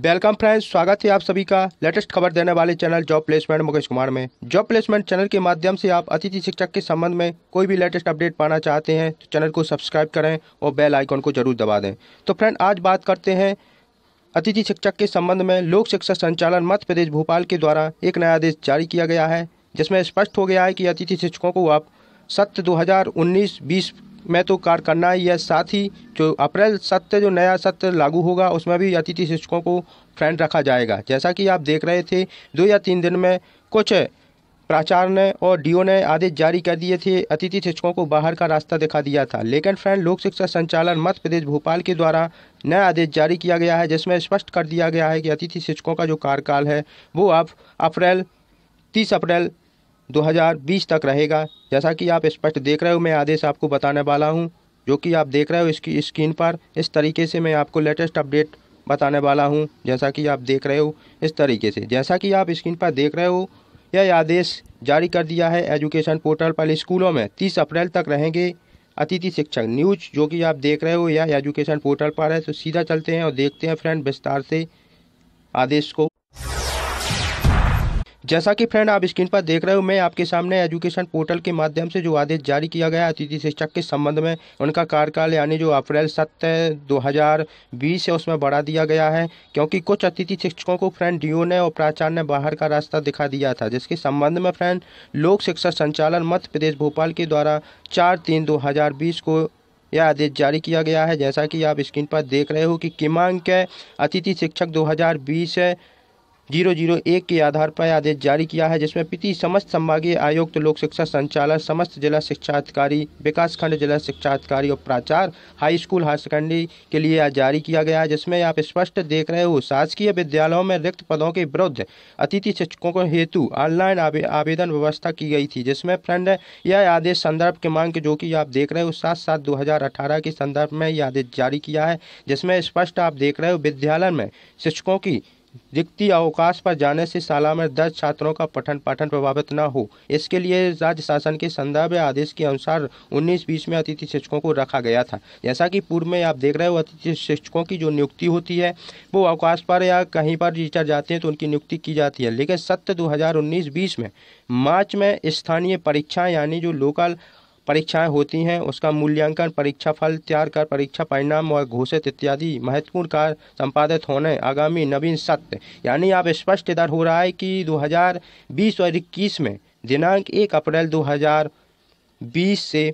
welcome friends स्वागत है आप सभी का लेटेस्ट खबर देने वाले channel job placement Mukesh Kumar में जॉब प्लेसमेंट चैनल के माध्यम से आप अतिथि शिक्षक के संबंध में कोई भी लेटेस्ट अपडेट पाना चाहते हैं तो चैनल को सब्सक्राइब करें और बेल आइकॉन को जरूर दबा दें तो फ्रेंड आज बात करते हैं अतिथि शिक्षक के संबंध में लोक शिक्षा संचालन मध्य प्रदेश भोपाल के द्वारा एक नया आदेश जारी किया गया है जिसमें स्पष्ट हो गया है कि अतिथि शिक्षकों को आप सत्र दो हज़ार में तो कार्य करना है साथ ही जो अप्रैल सत्र जो नया सत्र लागू होगा उसमें भी अतिथि शिक्षकों को फ्रेंड रखा जाएगा जैसा कि आप देख रहे थे दो या तीन दिन में कुछ प्राचार्य ने और डीओ ने आदेश जारी कर दिए थे अतिथि शिक्षकों को बाहर का रास्ता दिखा दिया था लेकिन फ्रेंड लोक शिक्षा संचालन मध्य प्रदेश भोपाल के द्वारा नया आदेश जारी किया गया है जिसमें स्पष्ट कर दिया गया है कि अतिथि शिक्षकों का जो कार्यकाल है वो अब अप्रैल तीस अप्रैल 2020 तक रहेगा जैसा कि आप स्पष्ट देख रहे हो मैं आदेश आपको बताने वाला हूँ जो कि आप देख रहे हो इसकी स्क्रीन पर इस तरीके से मैं आपको लेटेस्ट अपडेट बताने वाला हूँ जैसा कि आप देख रहे हो इस तरीके से जैसा कि आप स्क्रीन पर देख रहे हो यह आदेश जारी कर दिया है एजुकेशन पोर्टल पर स्कूलों में तीस अप्रैल तक रहेंगे अतिथि शिक्षक न्यूज जो कि आप देख रहे हो यह एजुकेशन पोर्टल पर है तो सीधा चलते हैं और देखते हैं फ्रेंड विस्तार से आदेश को जैसा कि फ्रेंड आप स्क्रीन पर देख रहे हो मैं आपके सामने एजुकेशन पोर्टल के माध्यम से जो आदेश जारी किया गया अतिथि शिक्षक के संबंध में उनका कार्यकाल यानी जो अप्रैल सत्य 2020 है उसमें बढ़ा दिया गया है क्योंकि कुछ अतिथि शिक्षकों को फ्रेंड डीओ ने और प्राचार्य ने बाहर का रास्ता दिखा दिया था जिसके संबंध में फ्रेंड लोक शिक्षा संचालन मध्य प्रदेश भोपाल के द्वारा चार तीन दो को यह आदेश जारी किया गया है जैसा कि आप स्क्रीन पर देख रहे हो कि किमांक अतिथि शिक्षक दो हजार जीरो जीरो एक के आधार पर आदेश जारी किया है जिसमें प्रति समस्त संभागीय आयुक्त तो लोक शिक्षा संचालक समस्त जिला शिक्षा अधिकारी विकास खंड जिला शिक्षा अधिकारी और प्राचार्य हाई स्कूल हायर सेकेंडरी के लिए आज जारी किया गया है जिसमें आप स्पष्ट देख रहे हो शासकीय विद्यालयों में रिक्त पदों के विरुद्ध अतिथि शिक्षकों को हेतु ऑनलाइन आवेदन व्यवस्था की गई थी जिसमें फ्रेंड यह आदेश संदर्भ के मांग जो कि आप देख रहे हो सात सात दो के संदर्भ में यह आदेश जारी किया है जिसमें स्पष्ट आप देख रहे हो विद्यालय में शिक्षकों की रिक्ति अवकाश पर जाने से शाला में दस छात्रों का पठन पाठन प्रभावित न हो इसके लिए राज्य शासन के संदर्भ आदेश के अनुसार 19 बीस में अतिथि शिक्षकों को रखा गया था जैसा कि पूर्व में आप देख रहे हो अतिथि शिक्षकों की जो नियुक्ति होती है वो अवकाश पर या कहीं पर टीचर जाते हैं तो उनकी नियुक्ति की जाती है लेकिन सत्र दो हज़ार में मार्च में स्थानीय परीक्षा यानी जो लोकल परीक्षाएं होती हैं उसका मूल्यांकन परीक्षा फल तैयार कर परीक्षा परिणाम और घोषित इत्यादि महत्वपूर्ण कार्य संपादित होने आगामी नवीन सत्य यानी आप स्पष्ट इधर हो रहा है कि 2020 और इक्कीस में दिनांक एक अप्रैल 2020 से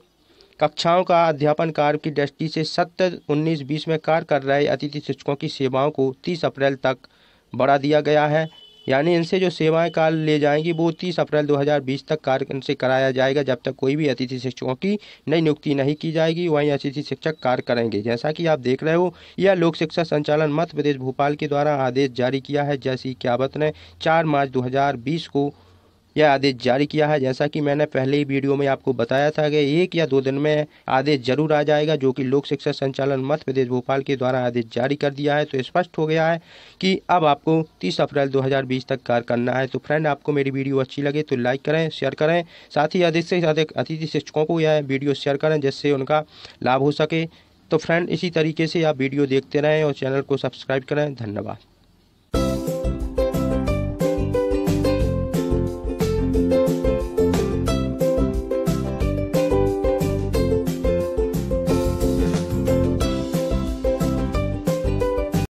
कक्षाओं का अध्यापन कार्य की दृष्टि से सत्य उन्नीस बीस में कार्य कर रहे अतिथि शिक्षकों की सेवाओं को तीस अप्रैल तक बढ़ा दिया गया है यानी इनसे जो सेवाएं काल ले जाएंगी वो तीस अप्रैल 2020 तक कार्य इनसे कराया जाएगा जब तक कोई भी अतिथि शिक्षकों की नई नियुक्ति नहीं की जाएगी वहीं अतिथि शिक्षक कार्य करेंगे जैसा कि आप देख रहे हो यह लोक शिक्षा संचालन मध्य प्रदेश भोपाल के द्वारा आदेश जारी किया है जैसी क्यावत ने चार मार्च दो को यह आदेश जारी किया है जैसा कि मैंने पहले ही वीडियो में आपको बताया था कि एक या दो दिन में आदेश जरूर आ जाएगा जो कि लोक शिक्षा संचालन मध्य प्रदेश भोपाल के द्वारा आदेश जारी कर दिया है तो स्पष्ट हो गया है कि अब आपको तीस अप्रैल दो तक कार्य करना है तो फ्रेंड आपको मेरी वीडियो अच्छी लगे तो लाइक करें शेयर करें साथ ही अधिक से अधिक अतिथि शिक्षकों को यह वीडियो शेयर करें जिससे उनका लाभ हो सके तो फ्रेंड इसी तरीके से आप वीडियो देखते रहें और चैनल को सब्सक्राइब करें धन्यवाद